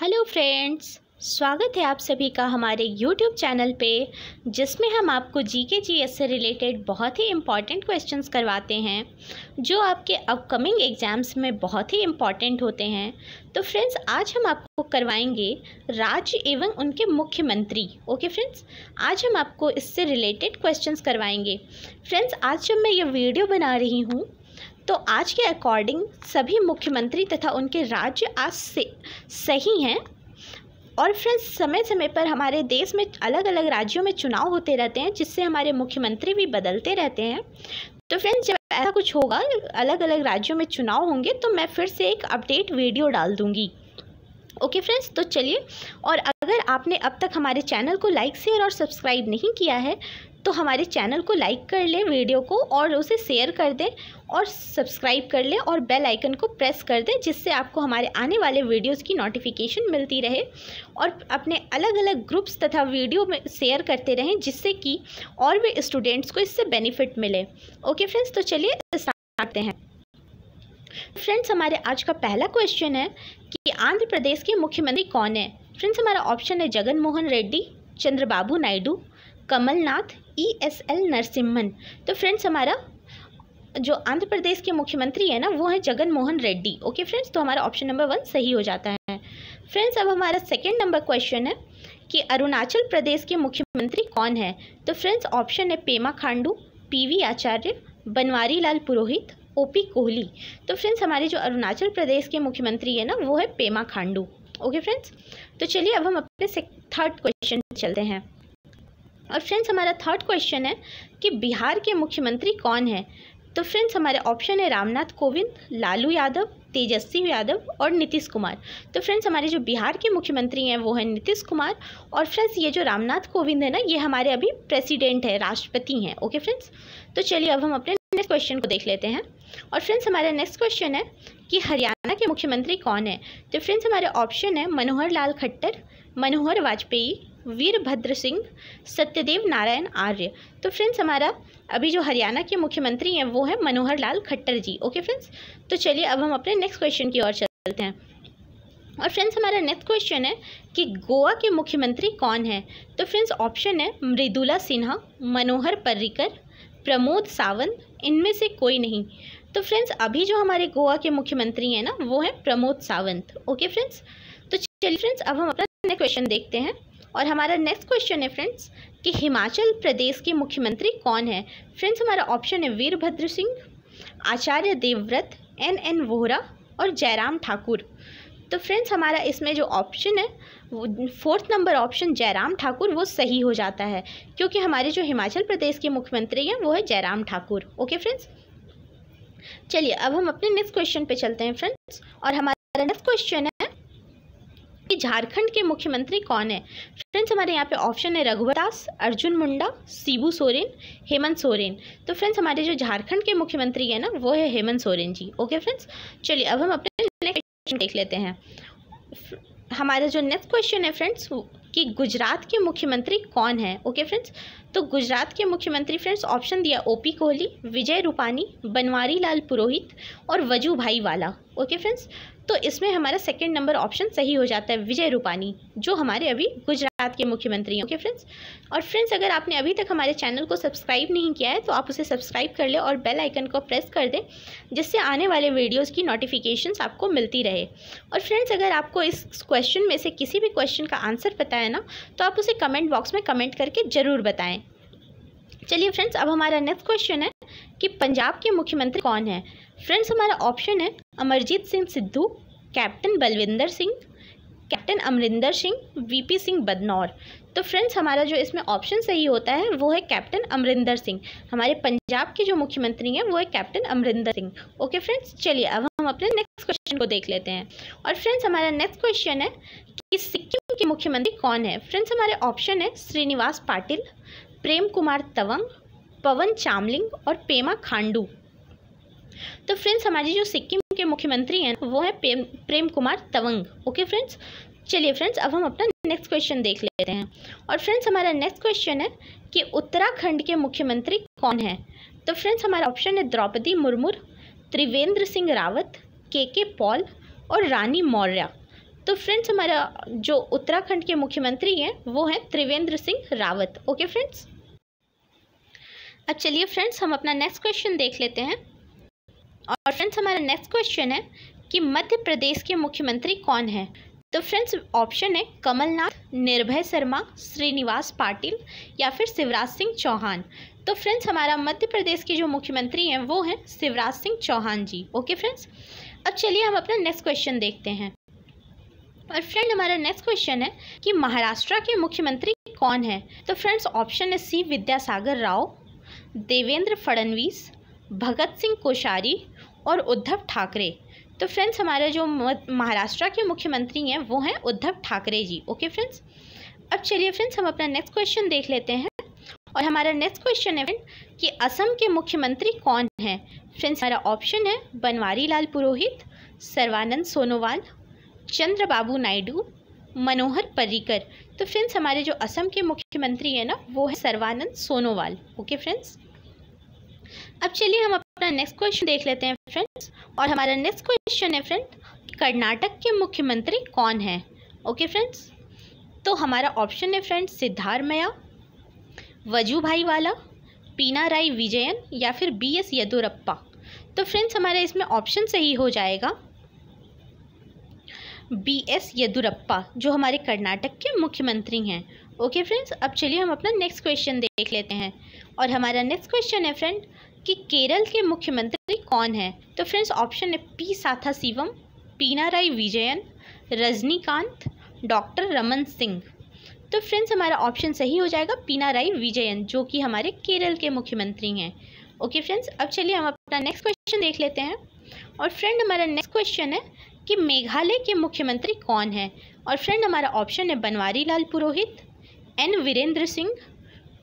hello friends स्वागत है आप सभी का हमारे यूट्यूब चैनल पे जिसमें हम आपको जीके जीएस से रिलेटेड बहुत ही इम्पॉर्टेंट क्वेश्चंस करवाते हैं जो आपके अपकमिंग एग्ज़ाम्स में बहुत ही इम्पॉर्टेंट होते हैं तो फ्रेंड्स आज हम आपको करवाएंगे राज्य एवं उनके मुख्यमंत्री ओके फ्रेंड्स आज हम आपको इससे रिलेटेड क्वेश्चंस करवाएंगे फ्रेंड्स आज जब मैं ये वीडियो बना रही हूँ तो आज के अकॉर्डिंग सभी मुख्यमंत्री तथा उनके राज्य आज से सही हैं और फ्रेंड्स समय समय पर हमारे देश में अलग अलग राज्यों में चुनाव होते रहते हैं जिससे हमारे मुख्यमंत्री भी बदलते रहते हैं तो फ्रेंड्स जब ऐसा कुछ होगा अलग अलग राज्यों में चुनाव होंगे तो मैं फिर से एक अपडेट वीडियो डाल दूँगी ओके फ्रेंड्स तो चलिए और अगर आपने अब तक हमारे चैनल को लाइक शेयर और सब्सक्राइब नहीं किया है तो हमारे चैनल को लाइक कर लें वीडियो को और उसे शेयर कर दें और सब्सक्राइब कर लें और बेल आइकन को प्रेस कर दें जिससे आपको हमारे आने वाले वीडियोस की नोटिफिकेशन मिलती रहे और अपने अलग अलग ग्रुप्स तथा वीडियो में शेयर करते रहें जिससे कि और भी स्टूडेंट्स को इससे बेनिफिट मिले ओके फ्रेंड्स तो चलिए आते हैं फ्रेंड्स हमारे आज का पहला क्वेश्चन है कि आंध्र प्रदेश के मुख्यमंत्री कौन है फ्रेंड्स हमारा ऑप्शन है Jagan Mohan Reddy Chandrababu Naidu Kamal Nath E S L Narasimhan तो फ्रेंड्स हमारा जो आंध्र प्रदेश के मुख्यमंत्री है ना वो है जगन मोहन रेड्डी ओके फ्रेंड्स तो हमारा ऑप्शन नंबर वन सही हो जाता है फ्रेंड्स अब हमारा सेकेंड नंबर क्वेश्चन है कि अरुणाचल प्रदेश के मुख्यमंत्री कौन है तो फ्रेंड्स ऑप्शन है पेमा खांडू पीवी आचार्य बनवारी लाल पुरोहित ओपी कोहली तो फ्रेंड्स हमारे जो अरुणाचल प्रदेश के मुख्यमंत्री है ना वो है पेमा खांडू ओके फ्रेंड्स तो चलिए अब हम अपने थर्ड क्वेश्चन चलते हैं और फ्रेंड्स हमारा थर्ड क्वेश्चन है कि बिहार के मुख्यमंत्री कौन है तो फ्रेंड्स हमारे ऑप्शन है रामनाथ कोविंद लालू यादव तेजस्वी यादव और नीतीश कुमार तो फ्रेंड्स हमारे जो बिहार के मुख्यमंत्री हैं वो हैं नीतीश कुमार और फ्रेंड्स ये जो रामनाथ कोविंद है ना ये हमारे अभी प्रेसिडेंट है राष्ट्रपति हैं ओके फ्रेंड्स तो चलिए अब हम अपने नेक्स्ट क्वेश्चन को देख लेते हैं और फ्रेंड्स हमारा नेक्स्ट क्वेश्चन है कि हरियाणा के मुख्यमंत्री कौन है तो फ्रेंड्स हमारे ऑप्शन है मनोहर लाल खट्टर मनोहर वाजपेयी वीरभद्र सिंह सत्यदेव नारायण आर्य तो फ्रेंड्स हमारा अभी जो हरियाणा के मुख्यमंत्री हैं वो है मनोहर लाल खट्टर जी ओके फ्रेंड्स तो चलिए अब हम अपने नेक्स्ट क्वेश्चन की ओर चलते हैं और फ्रेंड्स हमारा नेक्स्ट क्वेश्चन है कि गोवा के मुख्यमंत्री कौन है तो फ्रेंड्स ऑप्शन है मृदुला सिन्हा मनोहर पर्रिकर प्रमोद सावंत इनमें से कोई नहीं तो फ्रेंड्स अभी जो हमारे गोवा के मुख्यमंत्री हैं ना वो हैं प्रमोद सावंत ओके फ्रेंड्स तो चलिए फ्रेंड्स अब हम अपना नेक्स्ट क्वेश्चन देखते हैं और हमारा नेक्स्ट क्वेश्चन है फ्रेंड्स कि हिमाचल प्रदेश के मुख्यमंत्री कौन है फ्रेंड्स हमारा ऑप्शन है वीरभद्र सिंह आचार्य देवव्रत एन एन वोहरा और जयराम ठाकुर तो फ्रेंड्स हमारा इसमें जो ऑप्शन है fourth number option Jairam Thakur वो सही हो जाता है क्योंकि हमारे जो हिमाचल प्रदेश के मुख्यमंत्री हैं वो है जयराम ठाकुर ओके फ्रेंड्स चलिए अब हम अपने नेक्स्ट क्वेश्चन पे चलते हैं फ्रेंड्स और हमारा नेक्स्ट क्वेश्चन है कि झारखंड के मुख्यमंत्री कौन है फ्रेंड्स हमारे यहाँ पे ऑप्शन है रघुवर दास अर्जुन मुंडा सीबू सोरेन हेमंत सोरेन तो फ्रेंड्स हमारे जो झारखंड के मुख्यमंत्री है ना वो है हेमंत सोरेन जी ओके फ्रेंड्स चलिए अब हम अपने नेक्स्ट क्वेश्चन देख लेते हैं हमारा जो नेक्स्ट क्वेश्चन है फ्रेंड्स कि गुजरात के मुख्यमंत्री कौन है ओके फ्रेंड्स तो गुजरात के मुख्यमंत्री फ्रेंड्स ऑप्शन दिया ओपी कोहली विजय रूपानी बनवारी लाल पुरोहित और वजूभाई वाला ओके फ्रेंड्स तो इसमें हमारा सेकेंड नंबर ऑप्शन सही हो जाता है विजय रूपानी जो हमारे अभी गुजरात के मुख्यमंत्री हैं ओके फ्रेंड्स और फ्रेंड्स अगर आपने अभी तक हमारे चैनल को सब्सक्राइब नहीं किया है तो आप उसे सब्सक्राइब कर लें और बेल आइकन को प्रेस कर दें जिससे आने वाले वीडियोज़ की नोटिफिकेशन आपको मिलती रहे और फ्रेंड्स अगर आपको इस क्वेश्चन में से किसी भी क्वेश्चन का आंसर पता है ना तो आप उसे कमेंट बॉक्स में कमेंट करके ज़रूर बताएँ चलिए फ्रेंड्स अब हमारा नेक्स्ट क्वेश्चन है कि पंजाब के मुख्यमंत्री कौन है फ्रेंड्स हमारा ऑप्शन है Amarjeet Singh Sidhu captain Balwinder Singh captain Amarinder Singh VP Singh Badnore तो फ्रेंड्स हमारा जो इसमें ऑप्शन सही होता है वो है कैप्टन अमरिंदर सिंह हमारे पंजाब के जो मुख्यमंत्री हैं वो है captain Amarinder Singh okay friends चलिए अब हम अपने नेक्स्ट क्वेश्चन को देख लेते हैं और फ्रेंड्स हमारा नेक्स्ट क्वेश्चन है कि सिक्किम के मुख्यमंत्री कौन है फ्रेंड्स हमारे ऑप्शन है श्रीनिवास पाटिल प्रेम कुमार तवंग पवन चामलिंग और पेमा खांडू तो फ्रेंड्स हमारी जो सिक्किम के मुख्यमंत्री हैं वो है प्रेम प्रेम कुमार तवंग ओके फ्रेंड्स चलिए फ्रेंड्स अब हम अपना नेक्स्ट क्वेश्चन देख लेते हैं और फ्रेंड्स हमारा नेक्स्ट क्वेश्चन है कि उत्तराखंड के मुख्यमंत्री कौन है तो फ्रेंड्स हमारा ऑप्शन है द्रौपदी मुर्मू त्रिवेंद्र सिंह रावत के के पॉल और रानी मौर्य तो फ्रेंड्स हमारा जो उत्तराखंड के मुख्यमंत्री हैं वो हैं त्रिवेंद्र सिंह रावत ओके फ्रेंड्स अब चलिए फ्रेंड्स हम अपना नेक्स्ट क्वेश्चन देख लेते हैं और फ्रेंड्स हमारा नेक्स्ट क्वेश्चन है कि मध्य प्रदेश के मुख्यमंत्री कौन है तो फ्रेंड्स ऑप्शन है कमलनाथ निर्भय शर्मा श्रीनिवास पाटिल या फिर शिवराज सिंह चौहान तो फ्रेंड्स हमारा मध्य प्रदेश के जो मुख्यमंत्री हैं वो हैं शिवराज सिंह चौहान जी ओके फ्रेंड्स अब चलिए हम अपना नेक्स्ट क्वेश्चन देखते हैं और फ्रेंड हमारा नेक्स्ट क्वेश्चन है कि महाराष्ट्र के मुख्यमंत्री कौन है तो फ्रेंड्स ऑप्शन है सी विद्यासागर राव देवेंद्र फडणवीस भगत सिंह कोश्यारी और उद्धव ठाकरे तो फ्रेंड्स हमारे जो महाराष्ट्र के मुख्यमंत्री हैं वो हैं उद्धव ठाकरे जी ओके फ्रेंड्स अब चलिए फ्रेंड्स हम अपना नेक्स्ट क्वेश्चन देख लेते हैं और हमारा नेक्स्ट क्वेश्चन है फ्रेंड कि असम के मुख्यमंत्री कौन हैं फ्रेंड्स हमारा ऑप्शन है बनवारी लाल पुरोहित सर्वानंद सोनोवाल चंद्र बाबू नायडू मनोहर पर्रिकर तो फ्रेंड्स हमारे जो असम के मुख्यमंत्री हैं ना वो है सर्वानंद सोनोवाल ओके फ्रेंड्स अब चलिए हम अपना नेक्स्ट क्वेश्चन देख लेते हैं फ्रेंड्स और हमारा नेक्स्ट क्वेश्चन है फ्रेंड कर्नाटक के मुख्यमंत्री कौन है ओके फ्रेंड्स तो हमारा ऑप्शन है फ्रेंड्स सिद्धारमया भाई वाला पीना राय विजयन या फिर बी एस येदुरप्पा तो फ्रेंड्स हमारा इसमें ऑप्शन सही हो जाएगा बी एस येदुरप्पा जो हमारे कर्नाटक के मुख्यमंत्री हैं ओके फ्रेंड्स अब चलिए हम अपना नेक्स्ट क्वेश्चन देख लेते हैं और हमारा नेक्स्ट क्वेश्चन है फ्रेंड कि केरल के मुख्यमंत्री कौन तो है तो फ्रेंड्स ऑप्शन है P Sathasivam Pinarayi Vijayan Rajinikanth doctor Raman Singh तो फ्रेंड्स हमारा ऑप्शन सही हो जाएगा पीनाराई विजयन जो कि हमारे केरल के मुख्यमंत्री हैं ओके फ्रेंड्स अब चलिए हम अपना नेक्स्ट क्वेश्चन देख लेते हैं और फ्रेंड हमारा नेक्स्ट क्वेश्चन है कि मेघालय के मुख्यमंत्री कौन है और फ्रेंड हमारा ऑप्शन है बनवारी लाल पुरोहित एन वीरेंद्र सिंह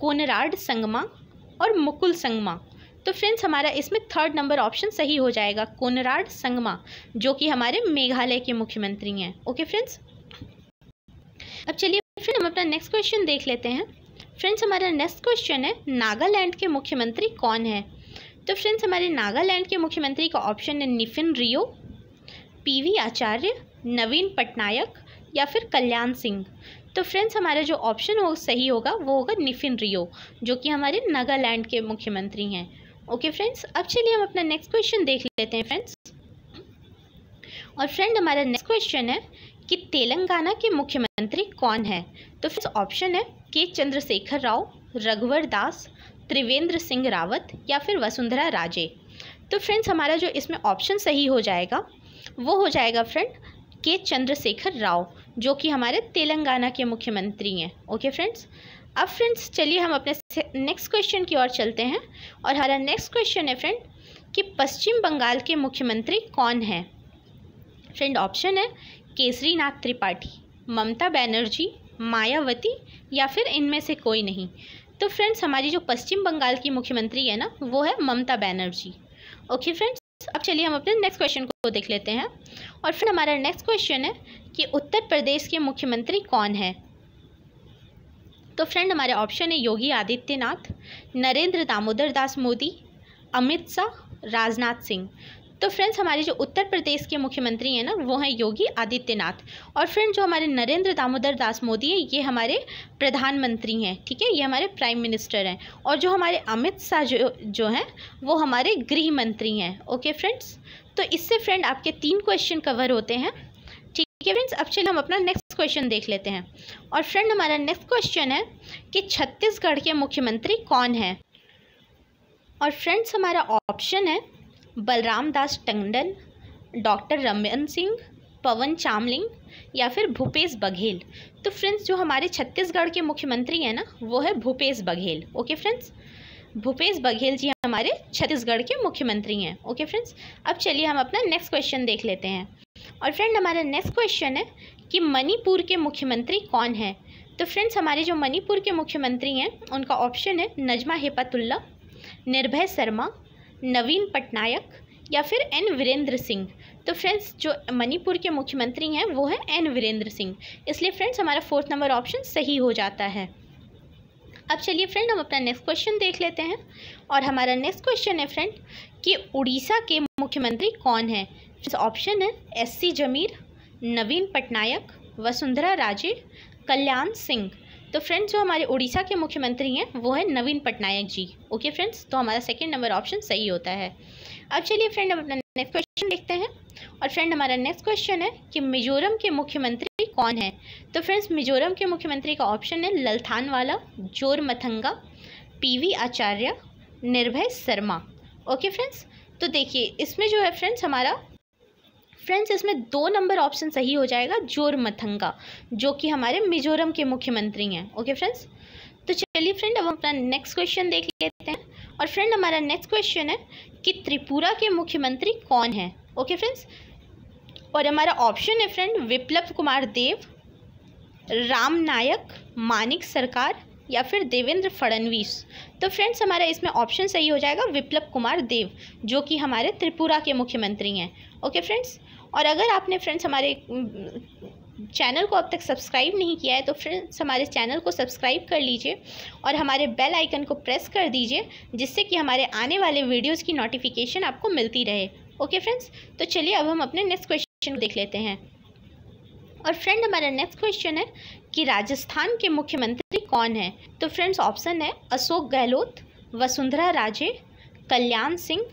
कोनराड संगमा और मुकुल संगमा तो फ्रेंड्स हमारा इसमें थर्ड नंबर ऑप्शन सही हो जाएगा कोनराड संगमा जो कि हमारे मेघालय के मुख्यमंत्री हैं ओके फ्रेंड्स अब चलिए फिर हम अपना नेक्स्ट क्वेश्चन देख लेते हैं फ्रेंड्स हमारा नेक्स्ट क्वेश्चन है नागालैंड के मुख्यमंत्री कौन है तो फ्रेंड्स हमारे नागालैंड के मुख्यमंत्री का ऑप्शन है निफिन रियो पीवी आचार्य नवीन पटनायक या फिर कल्याण सिंह तो फ्रेंड्स हमारा जो ऑप्शन हो सही होगा वो होगा निफिन रियो जो कि हमारे नागालैंड के मुख्यमंत्री हैं ओके फ्रेंड्स अब चलिए हम अपना नेक्स्ट क्वेश्चन देख लेते हैं फ्रेंड्स और फ्रेंड हमारा नेक्स्ट क्वेश्चन है कि तेलंगाना के मुख्यमंत्री कौन है तो फ्रेंड्स ऑप्शन है के चंद्रशेखर राव रघुवर दास त्रिवेंद्र सिंह रावत या फिर वसुंधरा राजे तो फ्रेंड्स हमारा जो इसमें ऑप्शन सही हो जाएगा वो हो जाएगा फ्रेंड के चंद्रशेखर राव जो कि हमारे तेलंगाना के मुख्यमंत्री हैं ओके फ्रेंड्स अब फ्रेंड्स चलिए हम अपने नेक्स्ट क्वेश्चन की ओर चलते हैं और हमारा नेक्स्ट क्वेश्चन है फ्रेंड कि पश्चिम बंगाल के मुख्यमंत्री कौन है फ्रेंड ऑप्शन है केसरी नाथ त्रिपाठी ममता बैनर्जी मायावती या फिर इनमें से कोई नहीं तो फ्रेंड्स हमारी जो पश्चिम बंगाल की मुख्यमंत्री है ना वो है ममता बैनर्जी ओके फ्रेंड्स अब चलिए हम अपने नेक्स्ट क्वेश्चन को देख लेते हैं और फिर हमारा नेक्स्ट क्वेश्चन है कि उत्तर प्रदेश के मुख्यमंत्री कौन है तो फ्रेंड हमारे ऑप्शन है योगी आदित्यनाथ नरेंद्र दामोदर दास मोदी अमित शाह राजनाथ सिंह तो फ्रेंड्स हमारे जो उत्तर प्रदेश के मुख्यमंत्री हैं ना वो हैं योगी आदित्यनाथ और फ्रेंड जो हमारे नरेंद्र दामोदर दास मोदी हैं ये हमारे प्रधानमंत्री हैं ठीक है ये हमारे प्राइम मिनिस्टर हैं और जो हमारे अमित शाह जो जो हैं वो हमारे गृह मंत्री हैं ओके फ्रेंड्स तो इससे फ्रेंड आपके तीन क्वेश्चन कवर होते हैं ठीक है फ्रेंड्स अब चलिए हम अपना नेक्स्ट क्वेश्चन देख लेते हैं और फ्रेंड हमारा नेक्स्ट क्वेश्चन है कि छत्तीसगढ़ के मुख्यमंत्री कौन है और फ्रेंड्स हमारा ऑप्शन है बलराम दास टंडन डॉक्टर रमन सिंह पवन चामलिंग या फिर भूपेश बघेल तो फ्रेंड्स जो हमारे छत्तीसगढ़ के मुख्यमंत्री हैं ना वो है भूपेश बघेल ओके फ्रेंड्स भूपेश बघेल जी हमारे छत्तीसगढ़ के मुख्यमंत्री हैं ओके फ्रेंड्स अब चलिए हम अपना नेक्स्ट क्वेश्चन देख लेते हैं और फ्रेंड हमारा नेक्स्ट क्वेश्चन है कि मणिपुर के मुख्यमंत्री कौन है तो फ्रेंड्स हमारे जो मणिपुर के मुख्यमंत्री हैं उनका ऑप्शन है नजमा हेपातुल्ला निर्भय शर्मा नवीन पटनायक या फिर एन वीरेंद्र सिंह तो फ्रेंड्स जो मणिपुर के मुख्यमंत्री हैं वो है एन वीरेंद्र सिंह इसलिए फ्रेंड्स हमारा फोर्थ नंबर ऑप्शन सही हो जाता है अब चलिए फ्रेंड हम अपना नेक्स्ट क्वेश्चन देख लेते हैं और हमारा नेक्स्ट क्वेश्चन है फ्रेंड कि उड़ीसा के मुख्यमंत्री कौन है ऑप्शन है एस सी जमीर नवीन पटनायक वसुंधरा राजे कल्याण सिंह तो फ्रेंड्स जो हमारे उड़ीसा के मुख्यमंत्री हैं वो है नवीन पटनायक जी ओके फ्रेंड्स तो हमारा सेकंड नंबर ऑप्शन सही होता है अब चलिए फ्रेंड हम अपना नेक्स्ट क्वेश्चन देखते हैं और फ्रेंड हमारा नेक्स्ट क्वेश्चन है कि मिजोरम के मुख्यमंत्री कौन है तो फ्रेंड्स मिजोरम के मुख्यमंत्री का ऑप्शन है ललथानवाला मथंगा पी आचार्य निर्भय शर्मा ओके फ्रेंड्स तो देखिए इसमें जो है फ्रेंड्स हमारा फ्रेंड्स इसमें दो नंबर ऑप्शन सही हो जाएगा जोर मथंगा जो कि हमारे मिजोरम के मुख्यमंत्री हैं ओके फ्रेंड्स तो चलिए फ्रेंड अब हम अपना नेक्स्ट क्वेश्चन देख लेते हैं और फ्रेंड हमारा नेक्स्ट क्वेश्चन है कि त्रिपुरा के मुख्यमंत्री कौन है ओके फ्रेंड्स और हमारा ऑप्शन है फ्रेंड विप्लव कुमार देव राम नायक मानिक सरकार या फिर देवेंद्र फडणवीस तो फ्रेंड्स हमारा इसमें ऑप्शन सही हो जाएगा विप्लव कुमार देव जो कि हमारे त्रिपुरा के मुख्यमंत्री हैं ओके फ्रेंड्स और अगर आपने फ्रेंड्स हमारे चैनल को अब तक सब्सक्राइब नहीं किया है तो फ्रेंड्स हमारे चैनल को सब्सक्राइब कर लीजिए और हमारे बेल आइकन को प्रेस कर दीजिए जिससे कि हमारे आने वाले वीडियोज़ की नोटिफिकेशन आपको मिलती रहे ओके फ्रेंड्स तो चलिए अब हम अपने नेक्स्ट क्वेश्चन देख लेते हैं और फ्रेंड हमारा नेक्स्ट क्वेश्चन है कि राजस्थान के मुख्यमंत्री कौन है तो फ्रेंड्स ऑप्शन है अशोक गहलोत वसुंधरा राजे कल्याण सिंह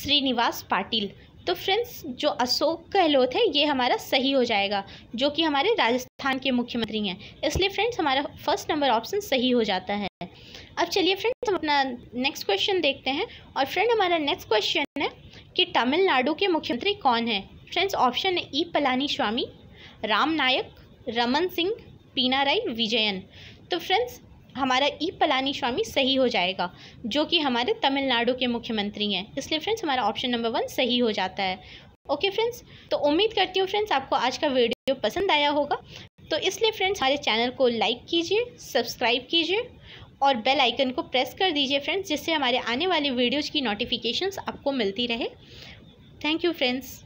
श्रीनिवास पाटिल तो फ्रेंड्स जो अशोक गहलोत है ये हमारा सही हो जाएगा जो कि हमारे राजस्थान के मुख्यमंत्री हैं इसलिए फ्रेंड्स हमारा फर्स्ट नंबर ऑप्शन सही हो जाता है अब चलिए फ्रेंड्स हम अपना नेक्स्ट क्वेश्चन देखते हैं और फ्रेंड हमारा नेक्स्ट क्वेश्चन है कि तमिलनाडु के मुख्यमंत्री कौन है फ्रेंड्स e ऑप्शन है ई पलानी स्वामी राम नायक रमन सिंह पीनाराई विजयन तो फ्रेंड्स हमारा ई पलानी स्वामी सही हो जाएगा जो कि हमारे तमिलनाडु के मुख्यमंत्री हैं इसलिए फ्रेंड्स हमारा ऑप्शन नंबर वन सही हो जाता है ओके फ्रेंड्स तो उम्मीद करती हूँ फ्रेंड्स आपको आज का वीडियो पसंद आया होगा तो इसलिए फ्रेंड्स हमारे चैनल को लाइक कीजिए सब्सक्राइब कीजिए और बेल आइकन को प्रेस कर दीजिए फ्रेंड्स जिससे हमारे आने वाले वीडियोज़ की नोटिफिकेशंस आपको मिलती रहे थैंक यू फ्रेंड्स